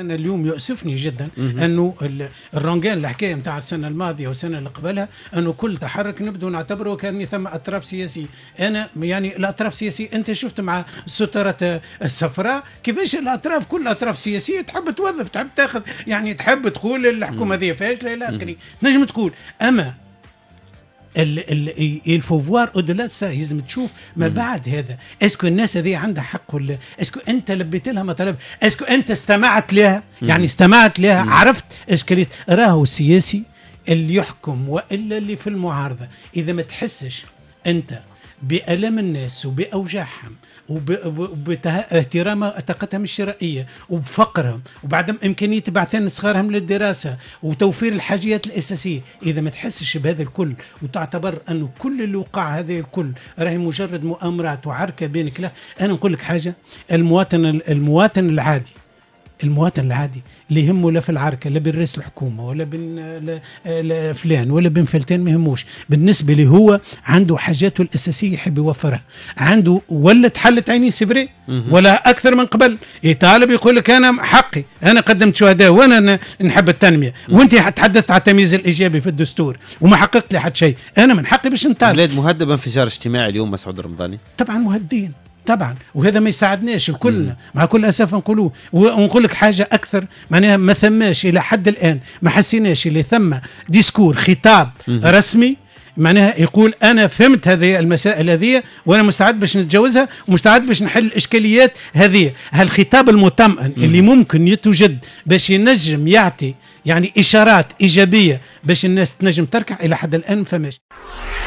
انا اليوم يؤسفني جدا انه الرونجان الحكايه نتاع السنه الماضيه والسنه اللي قبلها انه كل تحرك نبدو نعتبره كان ثم اطراف سياسي انا يعني الاطراف السياسيه انت شفت مع ستره الصفراء كيفاش الاطراف كل اطراف سياسيه تحب توظف تحب تاخذ يعني تحب تقول الحكومه هذه فاشله الى اخره نجم تقول اما il faut voir au-delà de ça لازم تشوف ما بعد هذا اسكو الناس هذه عندها حق ولا اسكو انت لبيت لها مطالب اسكو انت استمعت لها يعني استمعت لها عرفت اشكاليه راهو السياسي اللي يحكم والا اللي في المعارضه اذا ما تحسش انت بألم الناس وبأوجاعهم وباهترام طاقتهم الشرائية وبفقرهم وبعدم إمكانية بعثان صغارهم للدراسة وتوفير الحاجيات الأساسية إذا ما تحسش بهذا الكل وتعتبر أنه كل اللي وقع هذا الكل راهي مجرد مؤامرات وعركة بينك لا أنا نقول لك حاجة المواطن المواطن العادي المواطن العادي اللي يهمه لا في العركه لا رئيس الحكومه ولا بن فلان ولا بن فلتان ما يهموش بالنسبه لي هو عنده حاجاته الاساسيه يحب يوفرها عنده ولا تحلت عيني سبري ولا اكثر من قبل يطالب إيه، يقول لك انا حقي انا قدمت شهداء وانا نحب التنميه وانت تحدثت على التمييز الايجابي في الدستور وما حققت لي حد شيء انا من حقي باش نطالب بلاد مهدبه انفجار اجتماعي اليوم مسعود رمضاني طبعا مهددين طبعا وهذا ما يساعدناش الكل مع كل اسف نقولوا ونقول لك حاجه اكثر معناها ما ثماش الى حد الان ما حسيناش اللي ثم ديسكور خطاب مم. رسمي معناها يقول انا فهمت هذه المسائل هذه وانا مستعد باش نتجاوزها ومستعد باش نحل الاشكاليات هذه هالخطاب المطمئن اللي ممكن يتوجد باش ينجم يعطي يعني اشارات ايجابيه باش الناس تنجم تركع الى حد الان فماش